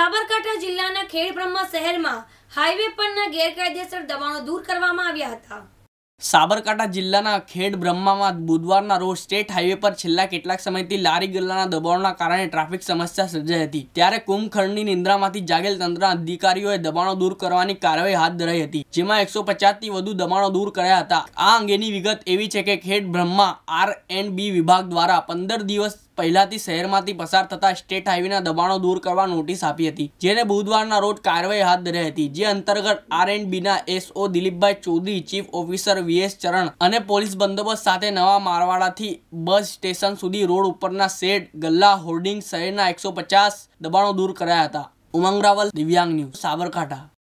સાબરકાંઠા જિલ્લાના ખેડબ્રહ્મા શહેરમાં હાઈવે પરના ગેરકાયદેસર દબાણો દૂર કરવામાં આવ્યા હતા સાબરકાંઠા જિલ્લાના ખેડ બ્રહ્મામાં બુધવારના રોજ સ્ટેટ હાઈવે પર છેલ્લા કેટલાક સમયથી લારી ગલ્લાના દબાણોના કારણે ટ્રાફિક સમસ્યા સર્જાઈ હતી ત્યારે કુંભખંડની નિંદ્રામાંથી જાગેલ તંત્રના અધિકારીઓએ દબાણો દૂર કરવાની કાર્યવાહી હાથ ધરાઈ હતી જેમાં એકસો પચાસથી વધુ દબાણો દૂર કર્યા હતા આ અંગેની વિગત એવી છે કે ખેડ બ્રહ્મા આર એન્ડ બી વિભાગ દ્વારા પંદર દિવસ પહેલાથી શહેરમાંથી પસાર થતા સ્ટેટ હાઈવેના દબાણો દૂર કરવા નોટિસ આપી હતી જેને બુધવારના રોજ કાર્યવાહી હાથ ધરી હતી જે અંતર્ગત આર એન્ડ બીના SO Dilipbhai Chaudhary chief officer VS Charan અને પોલીસ બંદોબસ્ત સાથે નવા મારવાડાથી બસ સ્ટેશન સુધી રોડ ઉપરના શેડ ગલ્લા હોર્ડિંગ શહેરના એકસો દબાણો દૂર કરાયા હતા ઉમંગ રાવલ દિવ્યાંગ ન્યૂઝ સાબરકાંઠા